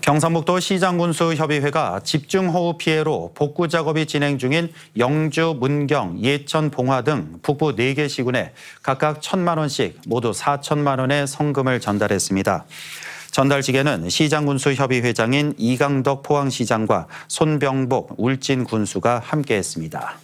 경상북도 시장군수협의회가 집중호우 피해로 복구 작업이 진행 중인 영주, 문경, 예천, 봉화 등 북부 4개 시군에 각각 천만 원씩 모두 4천만 원의 성금을 전달했습니다. 전달식에는 시장군수협의 회장인 이강덕 포항시장과 손병복 울진군수가 함께했습니다.